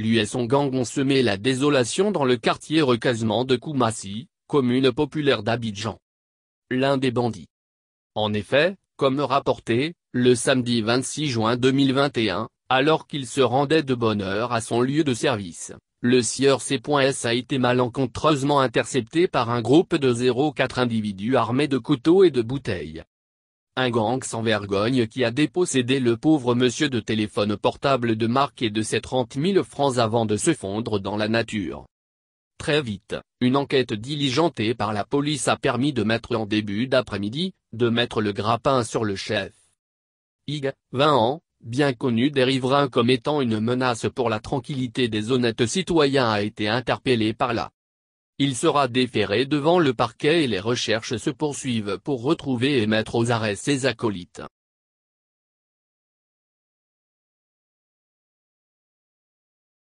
Lui et son gang ont semé la désolation dans le quartier recasement de Koumassi, commune populaire d'Abidjan. L'un des bandits. En effet, comme rapporté, le samedi 26 juin 2021, alors qu'il se rendait de bonne heure à son lieu de service, le sieur C.S a été malencontreusement intercepté par un groupe de 0,4 individus armés de couteaux et de bouteilles. Un gang sans vergogne qui a dépossédé le pauvre monsieur de téléphone portable de marque et de ses 30 000 francs avant de se fondre dans la nature. Très vite, une enquête diligentée par la police a permis de mettre en début d'après-midi, de mettre le grappin sur le chef. Ig, 20 ans, bien connu des riverains comme étant une menace pour la tranquillité des honnêtes citoyens a été interpellé par la il sera déféré devant le parquet et les recherches se poursuivent pour retrouver et mettre aux arrêts ses acolytes.